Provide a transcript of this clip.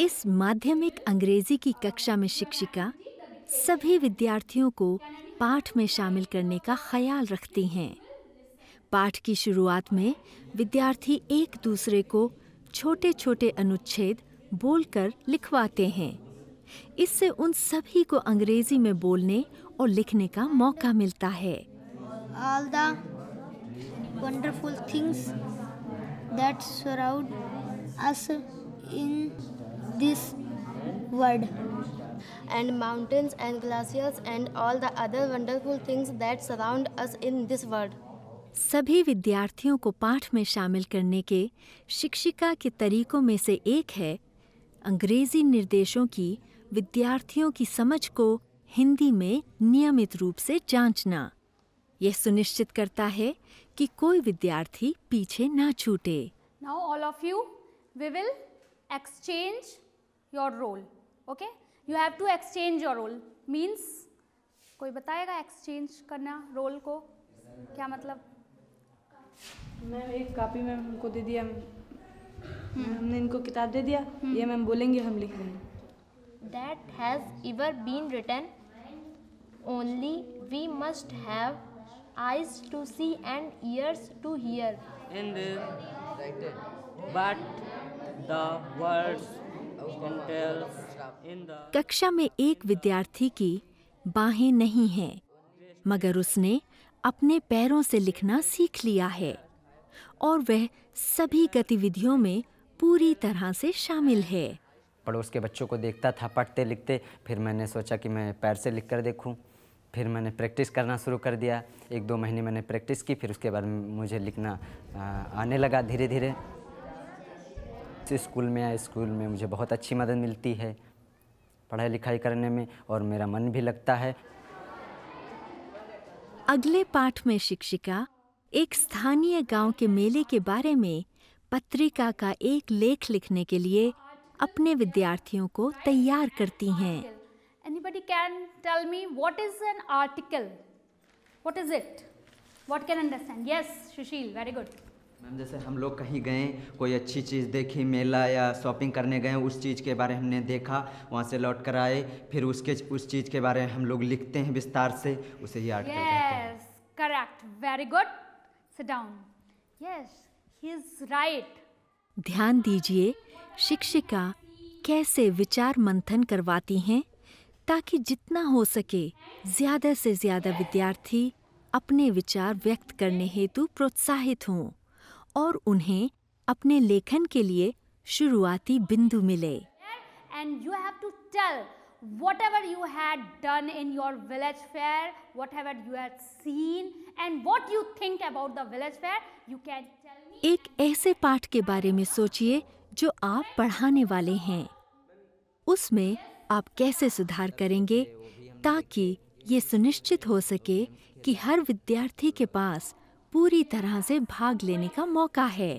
इस माध्यमिक अंग्रेजी की कक्षा में शिक्षिका सभी विद्यार्थियों को पाठ में शामिल करने का ख्याल रखती हैं पाठ की शुरुआत में विद्यार्थी एक दूसरे को छोटे छोटे अनुच्छेद बोलकर लिखवाते हैं इससे उन सभी को अंग्रेजी में बोलने और लिखने का मौका मिलता है all the wonderful things that surround us in this world and mountains and glaciers and all the other wonderful things that surround us in this world. सभी विद्यार्थियों को पाठ में शामिल करने के शिक्षिका के तरीकों में से एक है अंग्रेजी निर्देशों की विद्यार्थियों की समझ को हिंदी में नियमित रूप से जांचना यह सुनिश्चित करता है कि कोई विद्यार्थी पीछे ना छूटे now all of you we will exchange your role okay you have to exchange your role means कोई बताएगा एक्सचेंज करना रोल को क्या मतलब मैम एक कापी मैम हमको दे दिया हम्म। हमने इनको किताब दे दिया हम्म। ये मैम बोलेंगे हम लिख देंगे that has ever been written only we must have eyes to see and ears to hear in but the words कक्षा में एक विद्यार्थी की बाहें नहीं हैं मगर उसने अपने पैरों से लिखना सीख लिया है और वह सभी गतिविधियों में पूरी तरह से शामिल है पड़ोस के बच्चों को देखता था पढ़ते लिखते फिर मैंने सोचा कि मैं पैर से लिख कर देखूँ फिर मैंने प्रैक्टिस करना शुरू कर दिया एक दो महीने मैंने प्रैक्टिस की फिर उसके बाद मुझे लिखना आने लगा धीरे धीरे इस स्कूल में आए स्कूल में मुझे बहुत अच्छी मदद मिलती है पढ़ाई लिखाई करने में और मेरा मन भी लगता है अगले पाठ में शिक्षिका एक स्थानीय गांव के मेले के बारे में पत्रिका का एक लेख लिखने के लिए अपने विद्यार्थियों को तैयार करती हैं anybody can tell me what is an article what is it what can understand yes sushil very good ma'am जैसे हम लोग कहीं गए कोई अच्छी चीज़ देखी मेला या शॉपिंग करने गए उस चीज़ के बारे में हमने देखा वहाँ से लौट कर आए फिर उसके उस चीज़ के बारे में हम लोग लिखते हैं विस्तार से उसे ही art yes correct very good sit down yes he is right ध्यान दीजिए शिक्षिका कैसे विचार मंथन करवाती हैं ताकि जितना हो सके ज़्यादा से ज़्यादा विद्यार्थी अपने विचार व्यक्त करने हेतु प्रोत्साहित हों और उन्हें अपने लेखन के लिए शुरुआती बिंदु मिले and you have to tell whatever you had done in your village fair whatever you had seen and what you think about the village fair you can एक ऐसे पाठ के बारे में सोचिए जो आप पढ़ाने वाले हैं उसमें आप कैसे सुधार करेंगे ताकि ये सुनिश्चित हो सके कि हर विद्यार्थी के पास पूरी तरह से भाग लेने का मौका है